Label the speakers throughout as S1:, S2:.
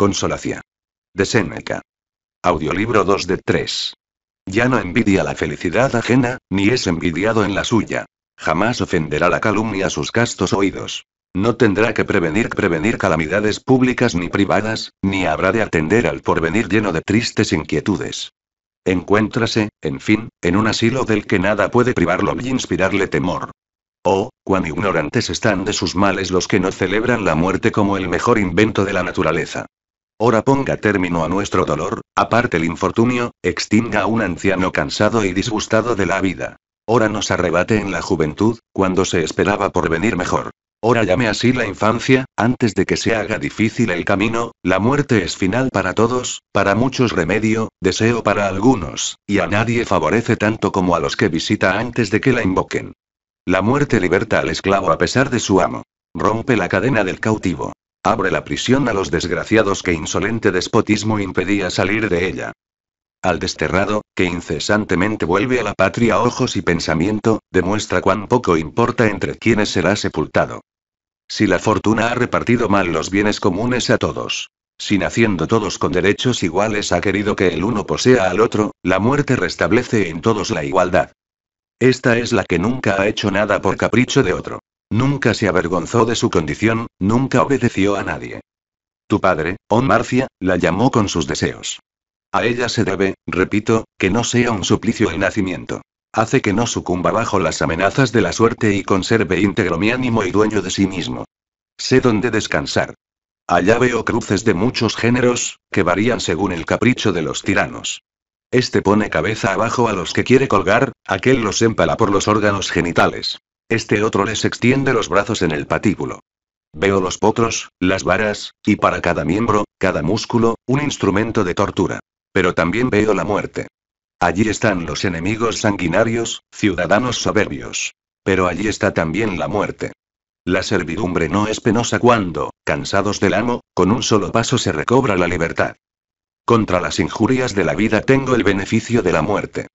S1: Consolacia. De Seneca. Audiolibro 2 de 3. Ya no envidia la felicidad ajena, ni es envidiado en la suya. Jamás ofenderá la calumnia a sus castos oídos. No tendrá que prevenir prevenir calamidades públicas ni privadas, ni habrá de atender al porvenir lleno de tristes inquietudes. Encuéntrase, en fin, en un asilo del que nada puede privarlo ni inspirarle temor. Oh, cuán ignorantes están de sus males los que no celebran la muerte como el mejor invento de la naturaleza. Ora ponga término a nuestro dolor, aparte el infortunio, extinga a un anciano cansado y disgustado de la vida. Ora nos arrebate en la juventud, cuando se esperaba por venir mejor. Ora llame así la infancia, antes de que se haga difícil el camino, la muerte es final para todos, para muchos remedio, deseo para algunos, y a nadie favorece tanto como a los que visita antes de que la invoquen. La muerte liberta al esclavo a pesar de su amo. Rompe la cadena del cautivo. Abre la prisión a los desgraciados que insolente despotismo impedía salir de ella. Al desterrado, que incesantemente vuelve a la patria ojos y pensamiento, demuestra cuán poco importa entre quienes será sepultado. Si la fortuna ha repartido mal los bienes comunes a todos, si naciendo todos con derechos iguales ha querido que el uno posea al otro, la muerte restablece en todos la igualdad. Esta es la que nunca ha hecho nada por capricho de otro. Nunca se avergonzó de su condición, nunca obedeció a nadie. Tu padre, On Marcia, la llamó con sus deseos. A ella se debe, repito, que no sea un suplicio el nacimiento. Hace que no sucumba bajo las amenazas de la suerte y conserve íntegro mi ánimo y dueño de sí mismo. Sé dónde descansar. Allá veo cruces de muchos géneros, que varían según el capricho de los tiranos. Este pone cabeza abajo a los que quiere colgar, aquel los empala por los órganos genitales. Este otro les extiende los brazos en el patíbulo. Veo los potros, las varas, y para cada miembro, cada músculo, un instrumento de tortura. Pero también veo la muerte. Allí están los enemigos sanguinarios, ciudadanos soberbios. Pero allí está también la muerte. La servidumbre no es penosa cuando, cansados del amo, con un solo paso se recobra la libertad. Contra las injurias de la vida tengo el beneficio de la muerte.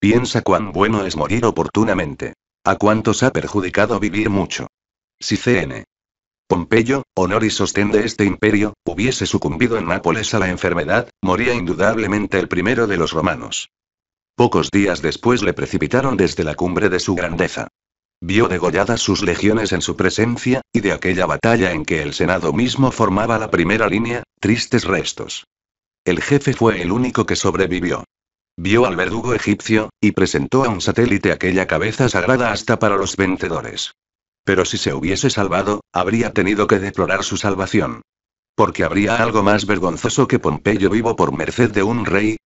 S1: Piensa cuán bueno es morir oportunamente. ¿A cuántos ha perjudicado vivir mucho? Si CN. Pompeyo, honor y sostén de este imperio, hubiese sucumbido en Nápoles a la enfermedad, moría indudablemente el primero de los romanos. Pocos días después le precipitaron desde la cumbre de su grandeza. Vio degolladas sus legiones en su presencia, y de aquella batalla en que el Senado mismo formaba la primera línea, tristes restos. El jefe fue el único que sobrevivió. Vio al verdugo egipcio, y presentó a un satélite aquella cabeza sagrada hasta para los vencedores. Pero si se hubiese salvado, habría tenido que deplorar su salvación. Porque habría algo más vergonzoso que Pompeyo vivo por merced de un rey,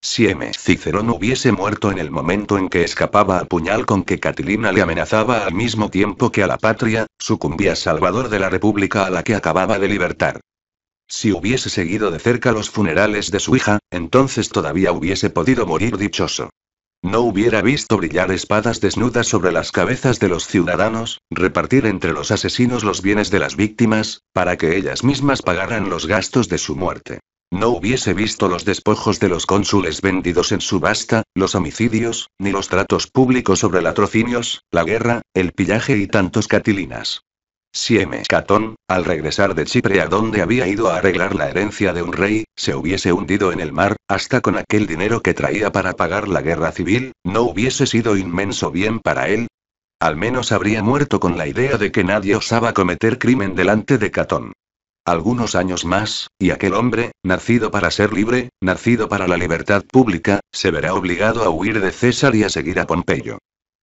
S1: si M. Cicerón hubiese muerto en el momento en que escapaba al puñal con que Catilina le amenazaba al mismo tiempo que a la patria, sucumbía Salvador de la República a la que acababa de libertar. Si hubiese seguido de cerca los funerales de su hija, entonces todavía hubiese podido morir dichoso. No hubiera visto brillar espadas desnudas sobre las cabezas de los ciudadanos, repartir entre los asesinos los bienes de las víctimas, para que ellas mismas pagaran los gastos de su muerte. No hubiese visto los despojos de los cónsules vendidos en subasta, los homicidios, ni los tratos públicos sobre latrocinios, la guerra, el pillaje y tantos catilinas. Si M. Catón, al regresar de Chipre a donde había ido a arreglar la herencia de un rey, se hubiese hundido en el mar, hasta con aquel dinero que traía para pagar la guerra civil, ¿no hubiese sido inmenso bien para él? Al menos habría muerto con la idea de que nadie osaba cometer crimen delante de Catón. Algunos años más, y aquel hombre, nacido para ser libre, nacido para la libertad pública, se verá obligado a huir de César y a seguir a Pompeyo.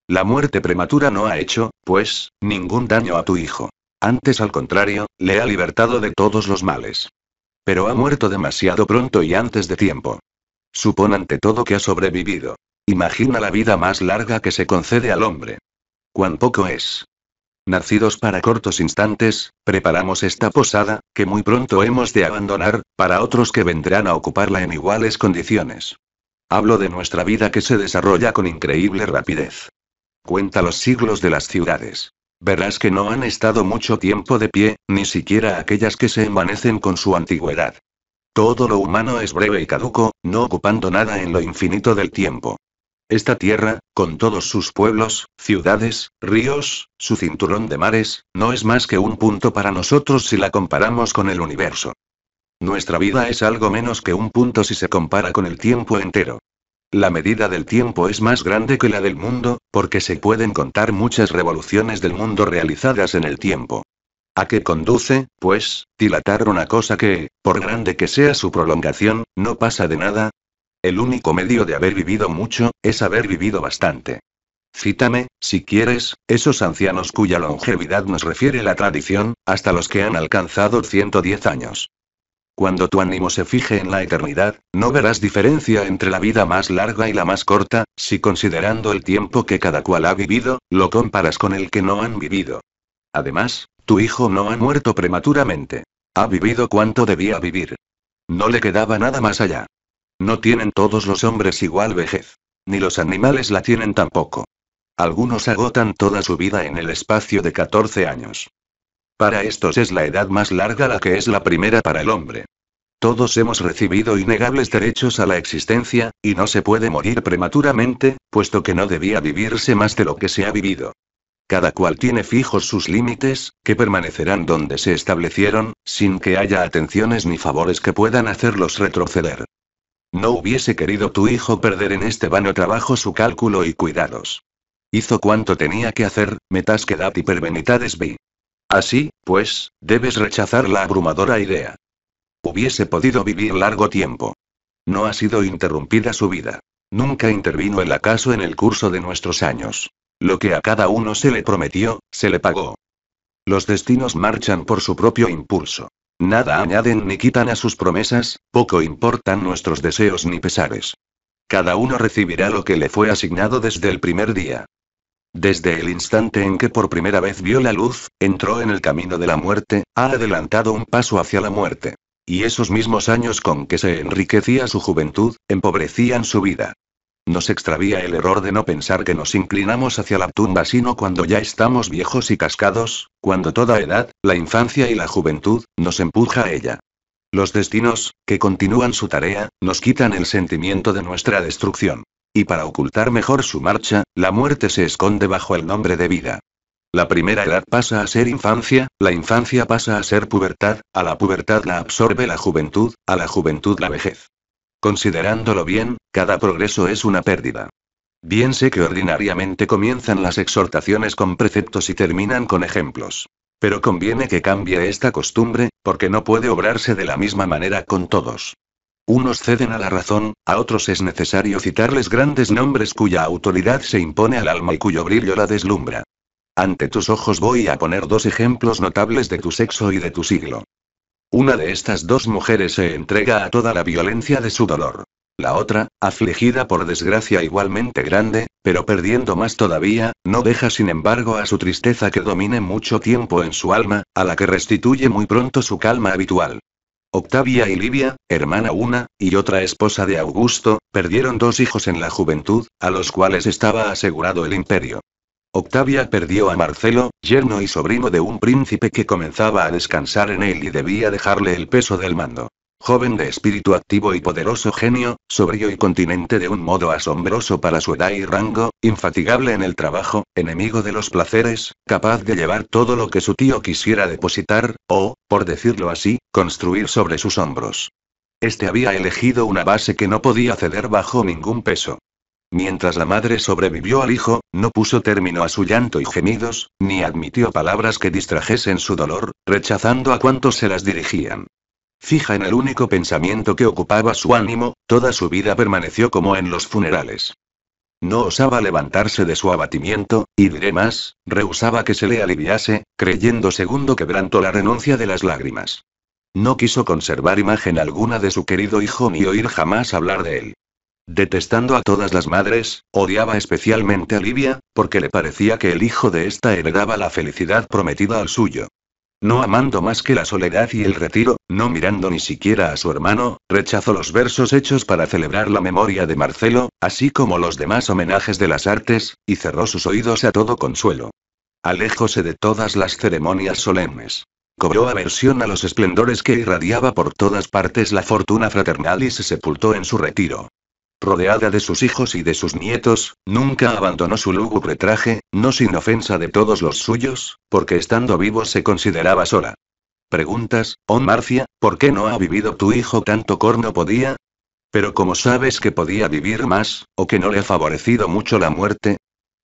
S1: La muerte prematura no ha hecho, pues, ningún daño a tu hijo. Antes al contrario, le ha libertado de todos los males. Pero ha muerto demasiado pronto y antes de tiempo. Supón ante todo que ha sobrevivido. Imagina la vida más larga que se concede al hombre. Cuán poco es. Nacidos para cortos instantes, preparamos esta posada, que muy pronto hemos de abandonar, para otros que vendrán a ocuparla en iguales condiciones. Hablo de nuestra vida que se desarrolla con increíble rapidez. Cuenta los siglos de las ciudades. Verás que no han estado mucho tiempo de pie, ni siquiera aquellas que se envanecen con su antigüedad. Todo lo humano es breve y caduco, no ocupando nada en lo infinito del tiempo. Esta tierra, con todos sus pueblos, ciudades, ríos, su cinturón de mares, no es más que un punto para nosotros si la comparamos con el universo. Nuestra vida es algo menos que un punto si se compara con el tiempo entero. La medida del tiempo es más grande que la del mundo, porque se pueden contar muchas revoluciones del mundo realizadas en el tiempo. ¿A qué conduce, pues, dilatar una cosa que, por grande que sea su prolongación, no pasa de nada? El único medio de haber vivido mucho, es haber vivido bastante. Cítame, si quieres, esos ancianos cuya longevidad nos refiere la tradición, hasta los que han alcanzado 110 años. Cuando tu ánimo se fije en la eternidad, no verás diferencia entre la vida más larga y la más corta, si considerando el tiempo que cada cual ha vivido, lo comparas con el que no han vivido. Además, tu hijo no ha muerto prematuramente. Ha vivido cuanto debía vivir. No le quedaba nada más allá. No tienen todos los hombres igual vejez. Ni los animales la tienen tampoco. Algunos agotan toda su vida en el espacio de 14 años. Para estos es la edad más larga la que es la primera para el hombre. Todos hemos recibido innegables derechos a la existencia, y no se puede morir prematuramente, puesto que no debía vivirse más de lo que se ha vivido. Cada cual tiene fijos sus límites, que permanecerán donde se establecieron, sin que haya atenciones ni favores que puedan hacerlos retroceder. No hubiese querido tu hijo perder en este vano trabajo su cálculo y cuidados. Hizo cuanto tenía que hacer, metas quedat y pervenitades vi. Así, pues, debes rechazar la abrumadora idea. Hubiese podido vivir largo tiempo. No ha sido interrumpida su vida. Nunca intervino el acaso en el curso de nuestros años. Lo que a cada uno se le prometió, se le pagó. Los destinos marchan por su propio impulso. Nada añaden ni quitan a sus promesas, poco importan nuestros deseos ni pesares. Cada uno recibirá lo que le fue asignado desde el primer día. Desde el instante en que por primera vez vio la luz, entró en el camino de la muerte, ha adelantado un paso hacia la muerte. Y esos mismos años con que se enriquecía su juventud, empobrecían su vida. Nos extravía el error de no pensar que nos inclinamos hacia la tumba sino cuando ya estamos viejos y cascados, cuando toda edad, la infancia y la juventud, nos empuja a ella. Los destinos, que continúan su tarea, nos quitan el sentimiento de nuestra destrucción. Y para ocultar mejor su marcha, la muerte se esconde bajo el nombre de vida. La primera edad pasa a ser infancia, la infancia pasa a ser pubertad, a la pubertad la absorbe la juventud, a la juventud la vejez. Considerándolo bien, cada progreso es una pérdida. Bien sé que ordinariamente comienzan las exhortaciones con preceptos y terminan con ejemplos. Pero conviene que cambie esta costumbre, porque no puede obrarse de la misma manera con todos. Unos ceden a la razón, a otros es necesario citarles grandes nombres cuya autoridad se impone al alma y cuyo brillo la deslumbra. Ante tus ojos voy a poner dos ejemplos notables de tu sexo y de tu siglo. Una de estas dos mujeres se entrega a toda la violencia de su dolor. La otra, afligida por desgracia igualmente grande, pero perdiendo más todavía, no deja sin embargo a su tristeza que domine mucho tiempo en su alma, a la que restituye muy pronto su calma habitual. Octavia y Livia, hermana una, y otra esposa de Augusto, perdieron dos hijos en la juventud, a los cuales estaba asegurado el imperio. Octavia perdió a Marcelo, yerno y sobrino de un príncipe que comenzaba a descansar en él y debía dejarle el peso del mando joven de espíritu activo y poderoso genio, sobrio y continente de un modo asombroso para su edad y rango, infatigable en el trabajo, enemigo de los placeres, capaz de llevar todo lo que su tío quisiera depositar, o, por decirlo así, construir sobre sus hombros. Este había elegido una base que no podía ceder bajo ningún peso. Mientras la madre sobrevivió al hijo, no puso término a su llanto y gemidos, ni admitió palabras que distrajesen su dolor, rechazando a cuantos se las dirigían. Fija en el único pensamiento que ocupaba su ánimo, toda su vida permaneció como en los funerales. No osaba levantarse de su abatimiento, y diré más, rehusaba que se le aliviase, creyendo segundo quebranto la renuncia de las lágrimas. No quiso conservar imagen alguna de su querido hijo ni oír jamás hablar de él. Detestando a todas las madres, odiaba especialmente a Livia, porque le parecía que el hijo de esta heredaba la felicidad prometida al suyo. No amando más que la soledad y el retiro, no mirando ni siquiera a su hermano, rechazó los versos hechos para celebrar la memoria de Marcelo, así como los demás homenajes de las artes, y cerró sus oídos a todo consuelo. Alejóse de todas las ceremonias solemnes. Cobró aversión a los esplendores que irradiaba por todas partes la fortuna fraternal y se sepultó en su retiro rodeada de sus hijos y de sus nietos, nunca abandonó su lúgubre traje, no sin ofensa de todos los suyos, porque estando vivo se consideraba sola. Preguntas, oh Marcia, ¿por qué no ha vivido tu hijo tanto corno podía? Pero como sabes que podía vivir más, o que no le ha favorecido mucho la muerte,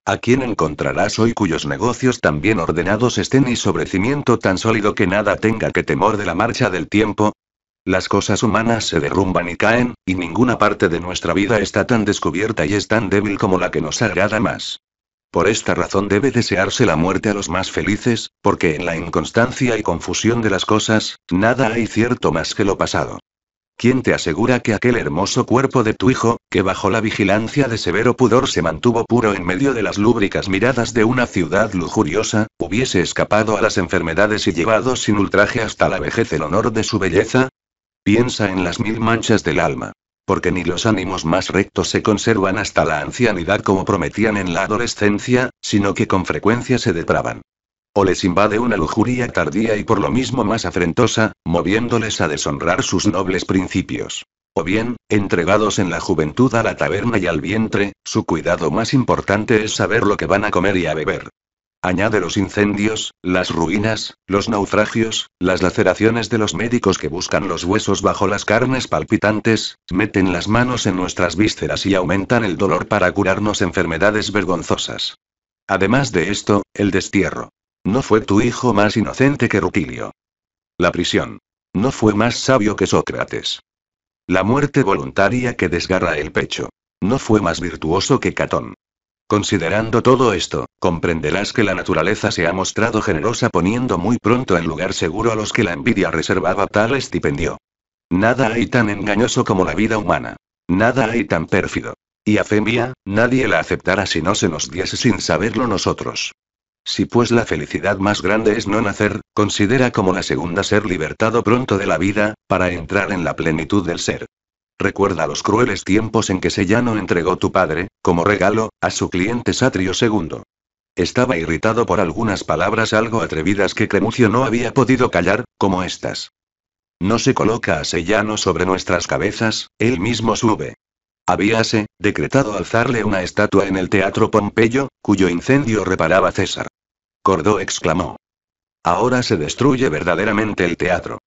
S1: ¿A quién encontrarás hoy cuyos negocios tan bien ordenados estén y sobre cimiento tan sólido que nada tenga que temor de la marcha del tiempo? Las cosas humanas se derrumban y caen, y ninguna parte de nuestra vida está tan descubierta y es tan débil como la que nos agrada más. Por esta razón debe desearse la muerte a los más felices, porque en la inconstancia y confusión de las cosas, nada hay cierto más que lo pasado. ¿Quién te asegura que aquel hermoso cuerpo de tu hijo, que bajo la vigilancia de severo pudor se mantuvo puro en medio de las lúbricas miradas de una ciudad lujuriosa, hubiese escapado a las enfermedades y llevado sin ultraje hasta la vejez el honor de su belleza? Piensa en las mil manchas del alma. Porque ni los ánimos más rectos se conservan hasta la ancianidad como prometían en la adolescencia, sino que con frecuencia se depravan. O les invade una lujuria tardía y por lo mismo más afrentosa, moviéndoles a deshonrar sus nobles principios. O bien, entregados en la juventud a la taberna y al vientre, su cuidado más importante es saber lo que van a comer y a beber. Añade los incendios, las ruinas, los naufragios, las laceraciones de los médicos que buscan los huesos bajo las carnes palpitantes, meten las manos en nuestras vísceras y aumentan el dolor para curarnos enfermedades vergonzosas. Además de esto, el destierro. No fue tu hijo más inocente que Rutilio. La prisión. No fue más sabio que Sócrates. La muerte voluntaria que desgarra el pecho. No fue más virtuoso que Catón. Considerando todo esto, comprenderás que la naturaleza se ha mostrado generosa poniendo muy pronto en lugar seguro a los que la envidia reservaba tal estipendio. Nada hay tan engañoso como la vida humana. Nada hay tan pérfido. Y a fe mía, nadie la aceptará si no se nos diese sin saberlo nosotros. Si pues la felicidad más grande es no nacer, considera como la segunda ser libertado pronto de la vida, para entrar en la plenitud del ser. Recuerda los crueles tiempos en que Sellano entregó tu padre, como regalo, a su cliente Satrio II. Estaba irritado por algunas palabras algo atrevidas que Cremucio no había podido callar, como estas. No se coloca a Sellano sobre nuestras cabezas, él mismo sube. Habíase decretado alzarle una estatua en el Teatro Pompeyo, cuyo incendio reparaba César. Cordó exclamó. Ahora se destruye verdaderamente el teatro.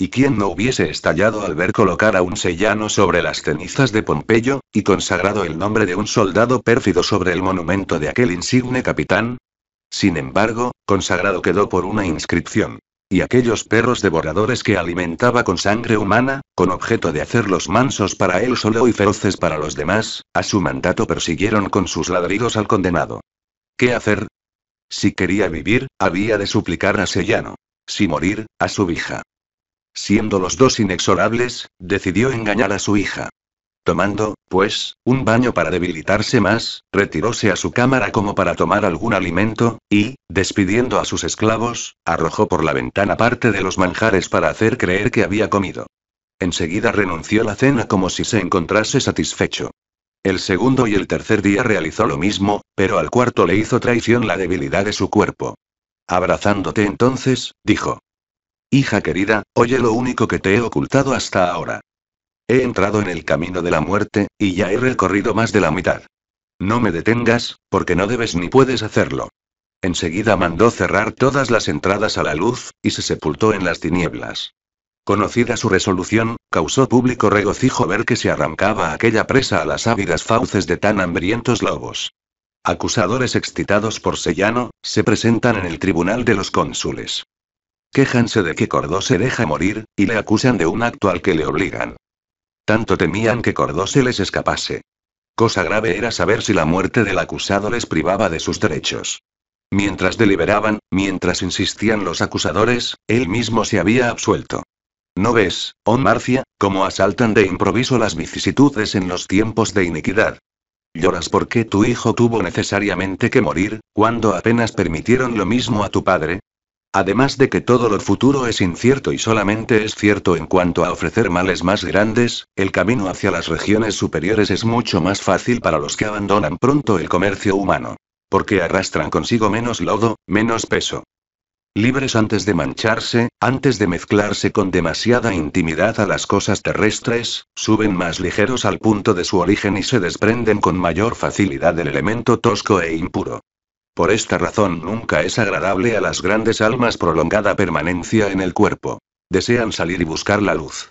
S1: ¿Y quién no hubiese estallado al ver colocar a un sellano sobre las cenizas de Pompeyo, y consagrado el nombre de un soldado pérfido sobre el monumento de aquel insigne capitán? Sin embargo, consagrado quedó por una inscripción. Y aquellos perros devoradores que alimentaba con sangre humana, con objeto de hacerlos mansos para él solo y feroces para los demás, a su mandato persiguieron con sus ladridos al condenado. ¿Qué hacer? Si quería vivir, había de suplicar a Sellano. Si morir, a su hija. Siendo los dos inexorables, decidió engañar a su hija. Tomando, pues, un baño para debilitarse más, retiróse a su cámara como para tomar algún alimento, y, despidiendo a sus esclavos, arrojó por la ventana parte de los manjares para hacer creer que había comido. Enseguida renunció a la cena como si se encontrase satisfecho. El segundo y el tercer día realizó lo mismo, pero al cuarto le hizo traición la debilidad de su cuerpo. Abrazándote entonces, dijo, Hija querida, oye lo único que te he ocultado hasta ahora. He entrado en el camino de la muerte, y ya he recorrido más de la mitad. No me detengas, porque no debes ni puedes hacerlo. Enseguida mandó cerrar todas las entradas a la luz, y se sepultó en las tinieblas. Conocida su resolución, causó público regocijo ver que se arrancaba aquella presa a las ávidas fauces de tan hambrientos lobos. Acusadores excitados por Sellano, se presentan en el tribunal de los cónsules. Quéjanse de que Cordó se deja morir, y le acusan de un acto al que le obligan. Tanto temían que Cordó se les escapase. Cosa grave era saber si la muerte del acusado les privaba de sus derechos. Mientras deliberaban, mientras insistían los acusadores, él mismo se había absuelto. ¿No ves, oh Marcia, cómo asaltan de improviso las vicisitudes en los tiempos de iniquidad? Lloras porque tu hijo tuvo necesariamente que morir, cuando apenas permitieron lo mismo a tu padre, Además de que todo lo futuro es incierto y solamente es cierto en cuanto a ofrecer males más grandes, el camino hacia las regiones superiores es mucho más fácil para los que abandonan pronto el comercio humano. Porque arrastran consigo menos lodo, menos peso. Libres antes de mancharse, antes de mezclarse con demasiada intimidad a las cosas terrestres, suben más ligeros al punto de su origen y se desprenden con mayor facilidad del elemento tosco e impuro. Por esta razón nunca es agradable a las grandes almas prolongada permanencia en el cuerpo. Desean salir y buscar la luz.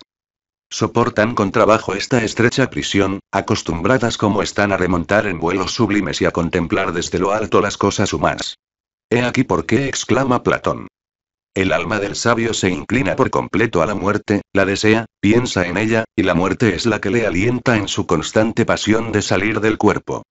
S1: Soportan con trabajo esta estrecha prisión, acostumbradas como están a remontar en vuelos sublimes y a contemplar desde lo alto las cosas humanas. He aquí por qué exclama Platón. El alma del sabio se inclina por completo a la muerte, la desea, piensa en ella, y la muerte es la que le alienta en su constante pasión de salir del cuerpo.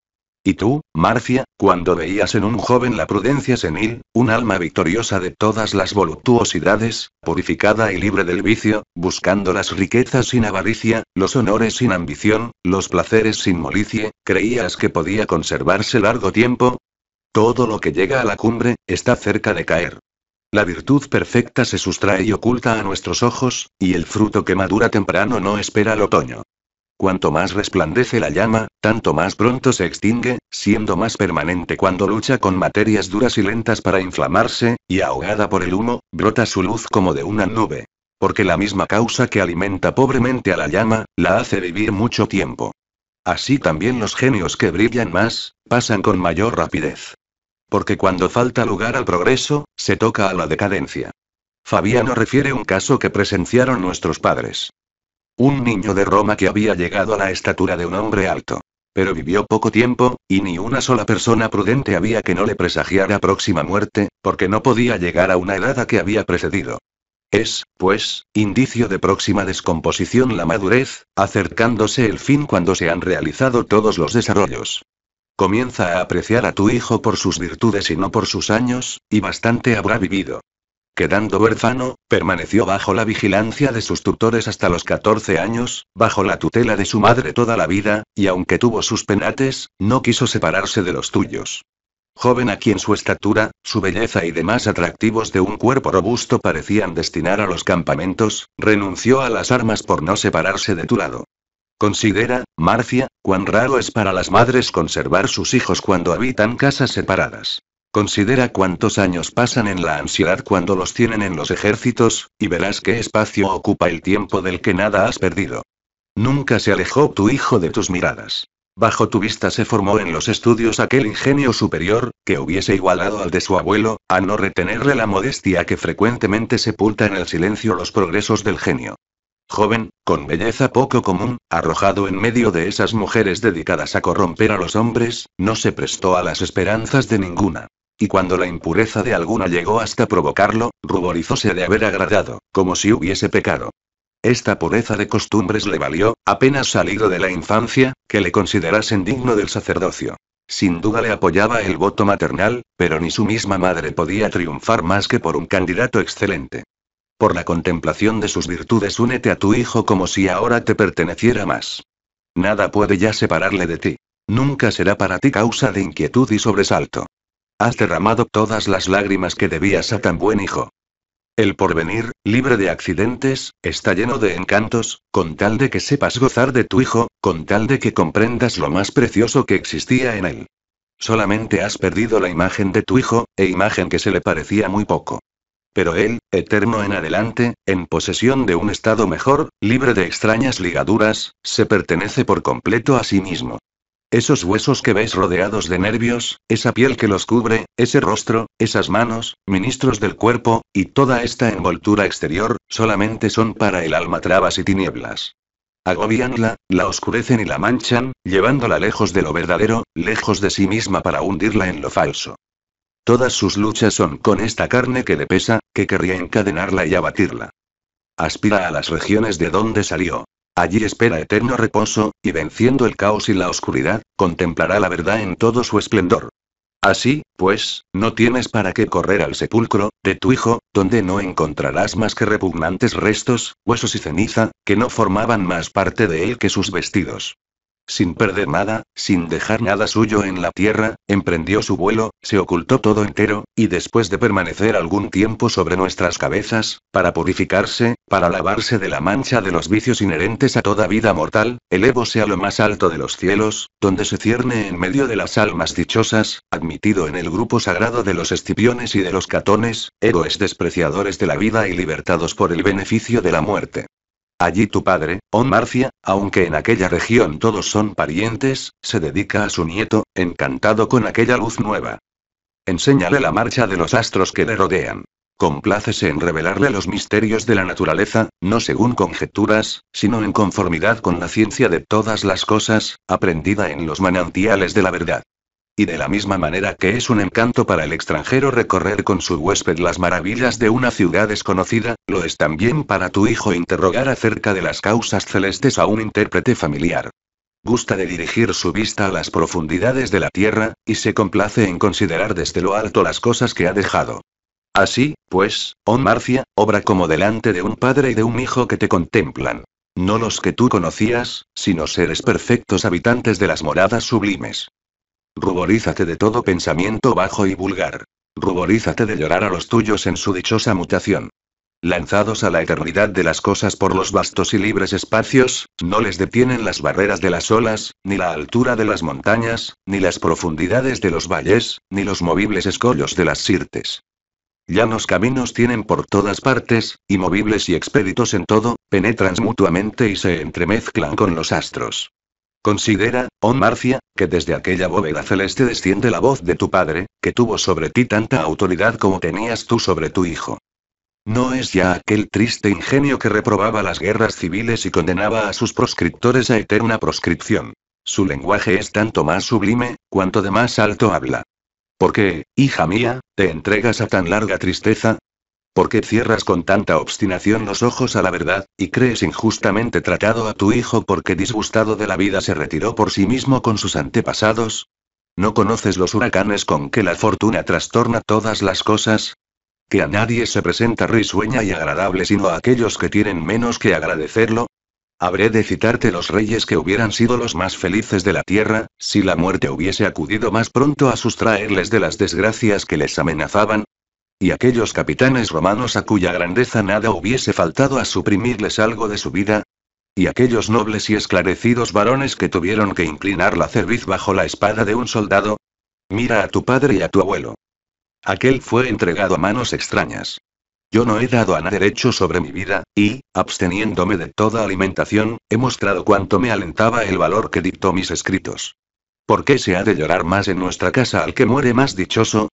S1: Y tú, Marcia, cuando veías en un joven la prudencia senil, un alma victoriosa de todas las voluptuosidades, purificada y libre del vicio, buscando las riquezas sin avaricia, los honores sin ambición, los placeres sin molicie, ¿creías que podía conservarse largo tiempo? Todo lo que llega a la cumbre, está cerca de caer. La virtud perfecta se sustrae y oculta a nuestros ojos, y el fruto que madura temprano no espera el otoño. Cuanto más resplandece la llama, tanto más pronto se extingue, siendo más permanente cuando lucha con materias duras y lentas para inflamarse, y ahogada por el humo, brota su luz como de una nube. Porque la misma causa que alimenta pobremente a la llama, la hace vivir mucho tiempo. Así también los genios que brillan más, pasan con mayor rapidez. Porque cuando falta lugar al progreso, se toca a la decadencia. Fabiano refiere un caso que presenciaron nuestros padres. Un niño de Roma que había llegado a la estatura de un hombre alto. Pero vivió poco tiempo, y ni una sola persona prudente había que no le presagiara próxima muerte, porque no podía llegar a una edad a que había precedido. Es, pues, indicio de próxima descomposición la madurez, acercándose el fin cuando se han realizado todos los desarrollos. Comienza a apreciar a tu hijo por sus virtudes y no por sus años, y bastante habrá vivido. Quedando huérfano, permaneció bajo la vigilancia de sus tutores hasta los 14 años, bajo la tutela de su madre toda la vida, y aunque tuvo sus penates, no quiso separarse de los tuyos. Joven a quien su estatura, su belleza y demás atractivos de un cuerpo robusto parecían destinar a los campamentos, renunció a las armas por no separarse de tu lado. Considera, Marcia, cuán raro es para las madres conservar sus hijos cuando habitan casas separadas. Considera cuántos años pasan en la ansiedad cuando los tienen en los ejércitos, y verás qué espacio ocupa el tiempo del que nada has perdido. Nunca se alejó tu hijo de tus miradas. Bajo tu vista se formó en los estudios aquel ingenio superior, que hubiese igualado al de su abuelo, a no retenerle la modestia que frecuentemente sepulta en el silencio los progresos del genio. Joven, con belleza poco común, arrojado en medio de esas mujeres dedicadas a corromper a los hombres, no se prestó a las esperanzas de ninguna. Y cuando la impureza de alguna llegó hasta provocarlo, ruborizóse de haber agradado, como si hubiese pecado. Esta pureza de costumbres le valió, apenas salido de la infancia, que le considerasen digno del sacerdocio. Sin duda le apoyaba el voto maternal, pero ni su misma madre podía triunfar más que por un candidato excelente. Por la contemplación de sus virtudes únete a tu hijo como si ahora te perteneciera más. Nada puede ya separarle de ti. Nunca será para ti causa de inquietud y sobresalto. Has derramado todas las lágrimas que debías a tan buen hijo. El porvenir, libre de accidentes, está lleno de encantos, con tal de que sepas gozar de tu hijo, con tal de que comprendas lo más precioso que existía en él. Solamente has perdido la imagen de tu hijo, e imagen que se le parecía muy poco. Pero él, eterno en adelante, en posesión de un estado mejor, libre de extrañas ligaduras, se pertenece por completo a sí mismo. Esos huesos que ves rodeados de nervios, esa piel que los cubre, ese rostro, esas manos, ministros del cuerpo, y toda esta envoltura exterior, solamente son para el alma trabas y tinieblas. Agobianla, la oscurecen y la manchan, llevándola lejos de lo verdadero, lejos de sí misma para hundirla en lo falso. Todas sus luchas son con esta carne que le pesa, que querría encadenarla y abatirla. Aspira a las regiones de donde salió, Allí espera eterno reposo, y venciendo el caos y la oscuridad, contemplará la verdad en todo su esplendor. Así, pues, no tienes para qué correr al sepulcro, de tu hijo, donde no encontrarás más que repugnantes restos, huesos y ceniza, que no formaban más parte de él que sus vestidos. Sin perder nada, sin dejar nada suyo en la tierra, emprendió su vuelo, se ocultó todo entero, y después de permanecer algún tiempo sobre nuestras cabezas, para purificarse, para lavarse de la mancha de los vicios inherentes a toda vida mortal, elevóse a lo más alto de los cielos, donde se cierne en medio de las almas dichosas, admitido en el grupo sagrado de los escipiones y de los catones, héroes despreciadores de la vida y libertados por el beneficio de la muerte. Allí tu padre, On Marcia, aunque en aquella región todos son parientes, se dedica a su nieto, encantado con aquella luz nueva. Enséñale la marcha de los astros que le rodean. Complácese en revelarle los misterios de la naturaleza, no según conjeturas, sino en conformidad con la ciencia de todas las cosas, aprendida en los manantiales de la verdad. Y de la misma manera que es un encanto para el extranjero recorrer con su huésped las maravillas de una ciudad desconocida, lo es también para tu hijo interrogar acerca de las causas celestes a un intérprete familiar. Gusta de dirigir su vista a las profundidades de la tierra, y se complace en considerar desde lo alto las cosas que ha dejado. Así, pues, oh Marcia, obra como delante de un padre y de un hijo que te contemplan. No los que tú conocías, sino seres perfectos habitantes de las moradas sublimes. Ruborízate de todo pensamiento bajo y vulgar. Ruborízate de llorar a los tuyos en su dichosa mutación. Lanzados a la eternidad de las cosas por los vastos y libres espacios, no les detienen las barreras de las olas, ni la altura de las montañas, ni las profundidades de los valles, ni los movibles escollos de las sirtes. Llanos caminos tienen por todas partes, y y expeditos en todo, penetran mutuamente y se entremezclan con los astros. Considera, oh Marcia, que desde aquella bóveda celeste desciende la voz de tu padre, que tuvo sobre ti tanta autoridad como tenías tú sobre tu hijo. No es ya aquel triste ingenio que reprobaba las guerras civiles y condenaba a sus proscriptores a eterna proscripción. Su lenguaje es tanto más sublime, cuanto de más alto habla. Porque, hija mía, te entregas a tan larga tristeza? ¿Por qué cierras con tanta obstinación los ojos a la verdad, y crees injustamente tratado a tu hijo porque disgustado de la vida se retiró por sí mismo con sus antepasados? ¿No conoces los huracanes con que la fortuna trastorna todas las cosas? Que a nadie se presenta risueña y agradable sino a aquellos que tienen menos que agradecerlo. Habré de citarte los reyes que hubieran sido los más felices de la tierra, si la muerte hubiese acudido más pronto a sustraerles de las desgracias que les amenazaban, y aquellos capitanes romanos a cuya grandeza nada hubiese faltado a suprimirles algo de su vida, y aquellos nobles y esclarecidos varones que tuvieron que inclinar la cerviz bajo la espada de un soldado? Mira a tu padre y a tu abuelo. Aquel fue entregado a manos extrañas. Yo no he dado a nadie derecho sobre mi vida, y, absteniéndome de toda alimentación, he mostrado cuánto me alentaba el valor que dictó mis escritos. ¿Por qué se ha de llorar más en nuestra casa al que muere más dichoso?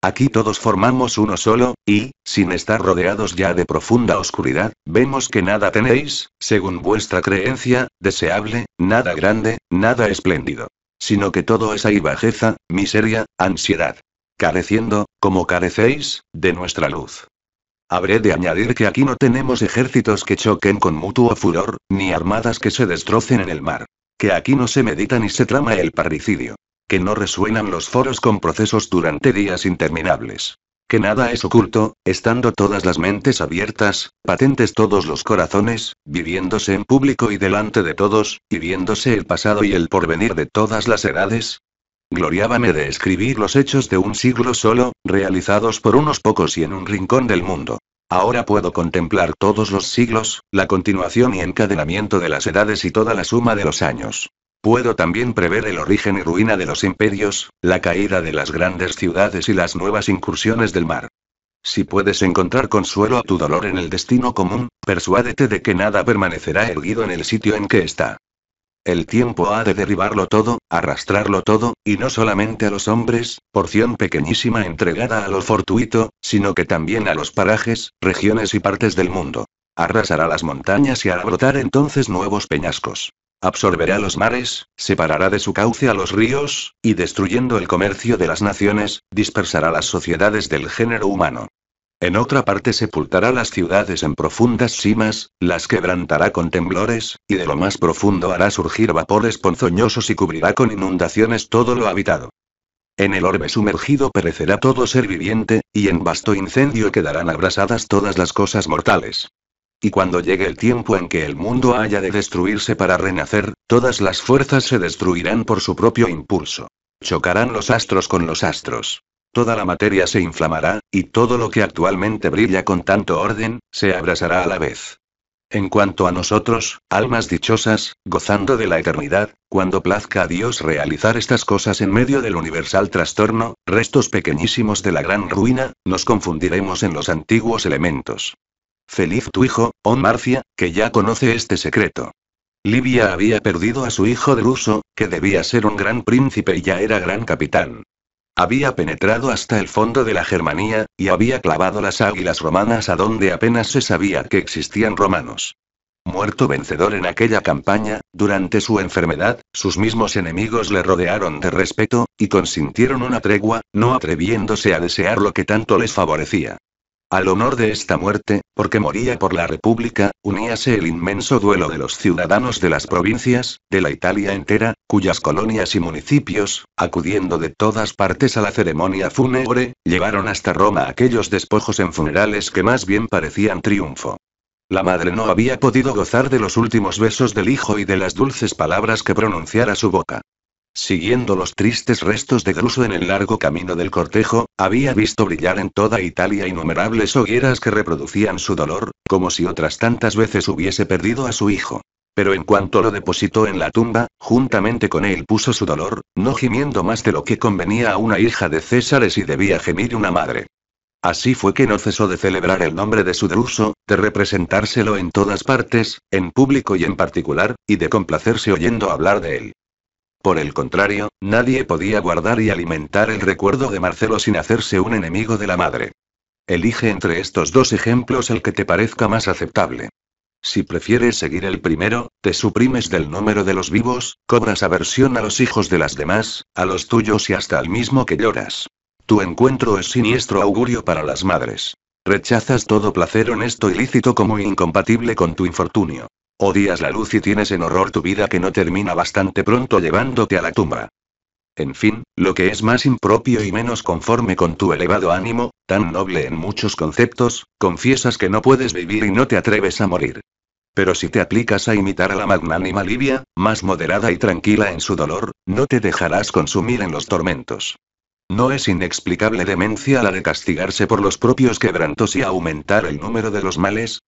S1: Aquí todos formamos uno solo, y, sin estar rodeados ya de profunda oscuridad, vemos que nada tenéis, según vuestra creencia, deseable, nada grande, nada espléndido. Sino que todo es ahí bajeza, miseria, ansiedad. Careciendo, como carecéis, de nuestra luz. Habré de añadir que aquí no tenemos ejércitos que choquen con mutuo furor, ni armadas que se destrocen en el mar. Que aquí no se medita ni se trama el parricidio que no resuenan los foros con procesos durante días interminables. Que nada es oculto, estando todas las mentes abiertas, patentes todos los corazones, viviéndose en público y delante de todos, y viéndose el pasado y el porvenir de todas las edades, Gloriábame de escribir los hechos de un siglo solo, realizados por unos pocos y en un rincón del mundo. Ahora puedo contemplar todos los siglos, la continuación y encadenamiento de las edades y toda la suma de los años. Puedo también prever el origen y ruina de los imperios, la caída de las grandes ciudades y las nuevas incursiones del mar. Si puedes encontrar consuelo a tu dolor en el destino común, persuádete de que nada permanecerá erguido en el sitio en que está. El tiempo ha de derribarlo todo, arrastrarlo todo, y no solamente a los hombres, porción pequeñísima entregada a lo fortuito, sino que también a los parajes, regiones y partes del mundo. Arrasará las montañas y hará brotar entonces nuevos peñascos. Absorberá los mares, separará de su cauce a los ríos, y destruyendo el comercio de las naciones, dispersará las sociedades del género humano. En otra parte sepultará las ciudades en profundas cimas, las quebrantará con temblores, y de lo más profundo hará surgir vapores ponzoñosos y cubrirá con inundaciones todo lo habitado. En el orbe sumergido perecerá todo ser viviente, y en vasto incendio quedarán abrasadas todas las cosas mortales. Y cuando llegue el tiempo en que el mundo haya de destruirse para renacer, todas las fuerzas se destruirán por su propio impulso. Chocarán los astros con los astros. Toda la materia se inflamará, y todo lo que actualmente brilla con tanto orden, se abrasará a la vez. En cuanto a nosotros, almas dichosas, gozando de la eternidad, cuando plazca a Dios realizar estas cosas en medio del universal trastorno, restos pequeñísimos de la gran ruina, nos confundiremos en los antiguos elementos. Feliz tu hijo, oh Marcia, que ya conoce este secreto. Libia había perdido a su hijo ruso, que debía ser un gran príncipe y ya era gran capitán. Había penetrado hasta el fondo de la Germanía, y había clavado las águilas romanas a donde apenas se sabía que existían romanos. Muerto vencedor en aquella campaña, durante su enfermedad, sus mismos enemigos le rodearon de respeto, y consintieron una tregua, no atreviéndose a desear lo que tanto les favorecía. Al honor de esta muerte, porque moría por la República, uníase el inmenso duelo de los ciudadanos de las provincias, de la Italia entera, cuyas colonias y municipios, acudiendo de todas partes a la ceremonia fúnebre, llevaron hasta Roma aquellos despojos en funerales que más bien parecían triunfo. La madre no había podido gozar de los últimos besos del hijo y de las dulces palabras que pronunciara su boca. Siguiendo los tristes restos de Druso en el largo camino del cortejo, había visto brillar en toda Italia innumerables hogueras que reproducían su dolor, como si otras tantas veces hubiese perdido a su hijo. Pero en cuanto lo depositó en la tumba, juntamente con él puso su dolor, no gimiendo más de lo que convenía a una hija de Césares y debía gemir una madre. Así fue que no cesó de celebrar el nombre de su druso, de representárselo en todas partes, en público y en particular, y de complacerse oyendo hablar de él. Por el contrario, nadie podía guardar y alimentar el recuerdo de Marcelo sin hacerse un enemigo de la madre. Elige entre estos dos ejemplos el que te parezca más aceptable. Si prefieres seguir el primero, te suprimes del número de los vivos, cobras aversión a los hijos de las demás, a los tuyos y hasta al mismo que lloras. Tu encuentro es siniestro augurio para las madres. Rechazas todo placer honesto ilícito como incompatible con tu infortunio. Odias la luz y tienes en horror tu vida que no termina bastante pronto llevándote a la tumba. En fin, lo que es más impropio y menos conforme con tu elevado ánimo, tan noble en muchos conceptos, confiesas que no puedes vivir y no te atreves a morir. Pero si te aplicas a imitar a la magnánima Libia, más moderada y tranquila en su dolor, no te dejarás consumir en los tormentos. No es inexplicable demencia la de castigarse por los propios quebrantos y aumentar el número de los males,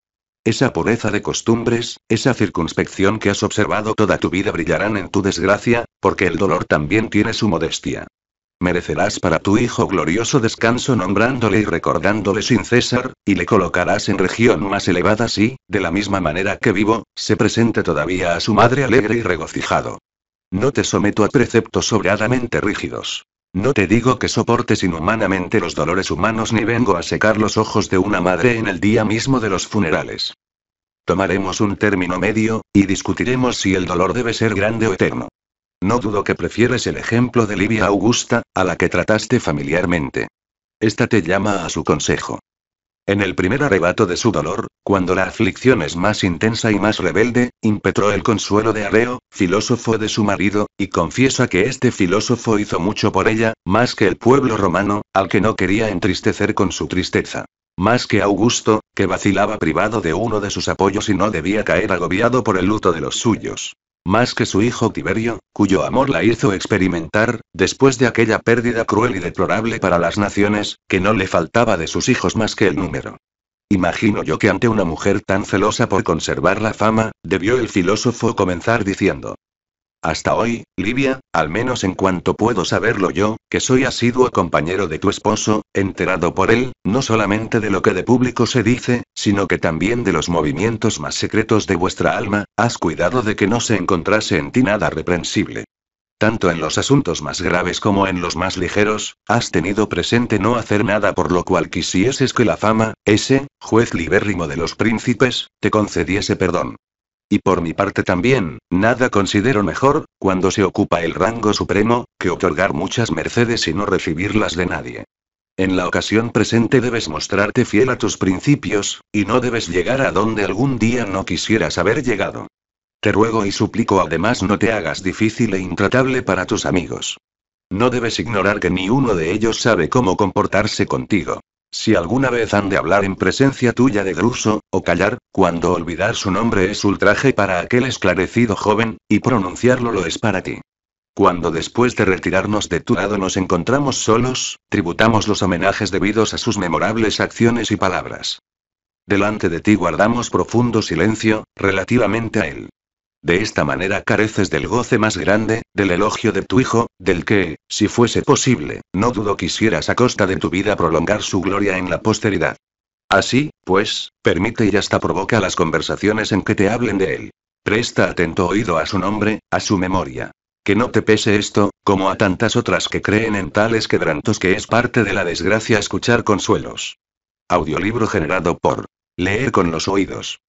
S1: esa pureza de costumbres, esa circunspección que has observado toda tu vida brillarán en tu desgracia, porque el dolor también tiene su modestia. Merecerás para tu hijo glorioso descanso nombrándole y recordándole sin cesar, y le colocarás en región más elevada si, de la misma manera que vivo, se presente todavía a su madre alegre y regocijado. No te someto a preceptos sobradamente rígidos. No te digo que soportes inhumanamente los dolores humanos ni vengo a secar los ojos de una madre en el día mismo de los funerales. Tomaremos un término medio, y discutiremos si el dolor debe ser grande o eterno. No dudo que prefieres el ejemplo de Livia Augusta, a la que trataste familiarmente. Esta te llama a su consejo. En el primer arrebato de su dolor, cuando la aflicción es más intensa y más rebelde, impetró el consuelo de Areo, filósofo de su marido, y confiesa que este filósofo hizo mucho por ella, más que el pueblo romano, al que no quería entristecer con su tristeza. Más que Augusto, que vacilaba privado de uno de sus apoyos y no debía caer agobiado por el luto de los suyos más que su hijo Tiberio, cuyo amor la hizo experimentar, después de aquella pérdida cruel y deplorable para las naciones, que no le faltaba de sus hijos más que el número. Imagino yo que ante una mujer tan celosa por conservar la fama, debió el filósofo comenzar diciendo, hasta hoy, Livia, al menos en cuanto puedo saberlo yo, que soy asiduo compañero de tu esposo, enterado por él, no solamente de lo que de público se dice, sino que también de los movimientos más secretos de vuestra alma, has cuidado de que no se encontrase en ti nada reprensible. Tanto en los asuntos más graves como en los más ligeros, has tenido presente no hacer nada por lo cual quisieses que la fama, ese, juez libérrimo de los príncipes, te concediese perdón. Y por mi parte también, nada considero mejor, cuando se ocupa el rango supremo, que otorgar muchas mercedes y no recibirlas de nadie. En la ocasión presente debes mostrarte fiel a tus principios, y no debes llegar a donde algún día no quisieras haber llegado. Te ruego y suplico además no te hagas difícil e intratable para tus amigos. No debes ignorar que ni uno de ellos sabe cómo comportarse contigo. Si alguna vez han de hablar en presencia tuya de Druso, o callar, cuando olvidar su nombre es ultraje para aquel esclarecido joven, y pronunciarlo lo es para ti. Cuando después de retirarnos de tu lado nos encontramos solos, tributamos los homenajes debidos a sus memorables acciones y palabras. Delante de ti guardamos profundo silencio, relativamente a él. De esta manera careces del goce más grande, del elogio de tu hijo, del que, si fuese posible, no dudo quisieras a costa de tu vida prolongar su gloria en la posteridad. Así, pues, permite y hasta provoca las conversaciones en que te hablen de él. Presta atento oído a su nombre, a su memoria. Que no te pese esto, como a tantas otras que creen en tales quebrantos que es parte de la desgracia escuchar consuelos. Audiolibro generado por Leer con los oídos.